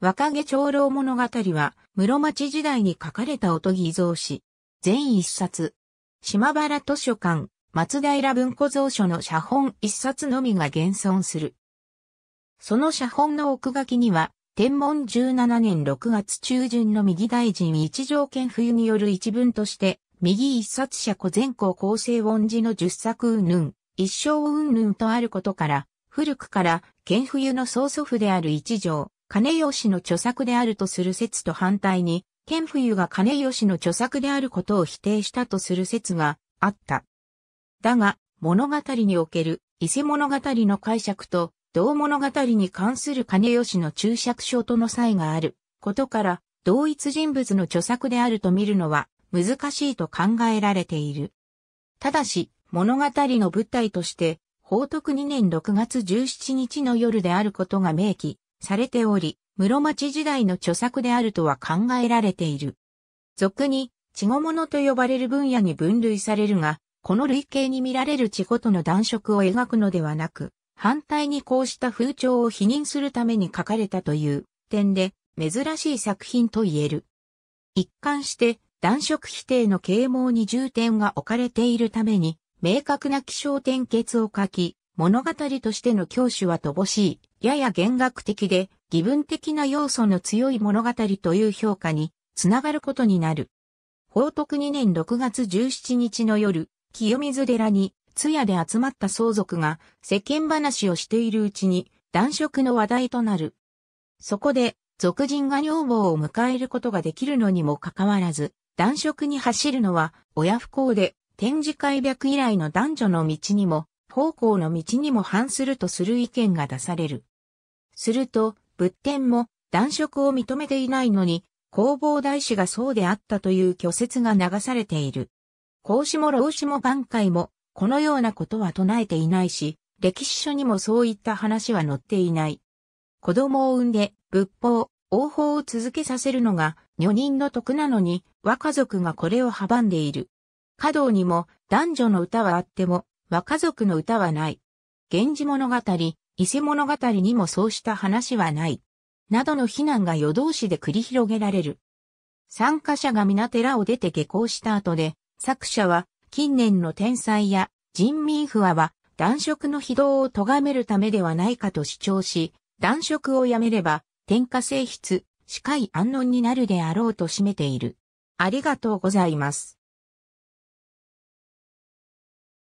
若毛長老物語は、室町時代に書かれたおとぎ蔵詩。全一冊。島原図書館、松平文庫蔵書の写本一冊のみが現存する。その写本の奥書きには、天文17年6月中旬の右大臣一条兼冬による一文として、右一冊社古全校構成恩寺の十作云々、一生云々とあることから、古くから、県冬の曽祖父である一条、金吉の著作であるとする説と反対に、剣冬が金吉の著作であることを否定したとする説があった。だが、物語における伊勢物語の解釈と、同物語に関する金吉の注釈書との差異があることから、同一人物の著作であると見るのは難しいと考えられている。ただし、物語の舞台として、報徳2年6月17日の夜であることが明記されており、室町時代の著作であるとは考えられている。俗に、稚語物と呼ばれる分野に分類されるが、この類型に見られる稚語との断色を描くのではなく、反対にこうした風潮を否認するために書かれたという点で、珍しい作品と言える。一貫して、断色否定の啓蒙に重点が置かれているために、明確な気象点結を書き、物語としての教師は乏しい。やや弦楽的で、義文的な要素の強い物語という評価につながることになる。報徳2年6月17日の夜、清水寺に通夜で集まった相続が世間話をしているうちに男色の話題となる。そこで、俗人が女房を迎えることができるのにもかかわらず、男色に走るのは親不幸で、展示会白以来の男女の道にも、奉公の道にも反するとする意見が出される。すると、仏典も男食を認めていないのに、弘法大師がそうであったという虚説が流されている。孔子も老子も挽界も、このようなことは唱えていないし、歴史書にもそういった話は載っていない。子供を産んで、仏法、王法を続けさせるのが、女人の徳なのに、若族がこれを阻んでいる。華道にも、男女の歌はあっても、若族の歌はない。源氏物語、伊勢物語にもそうした話はない。などの非難が夜通しで繰り広げられる。参加者が皆寺を出て下校した後で、作者は近年の天才や人民不和は男色の非道を咎めるためではないかと主張し、男色をやめれば天下性質、司会安穏になるであろうと占めている。ありがとうございます。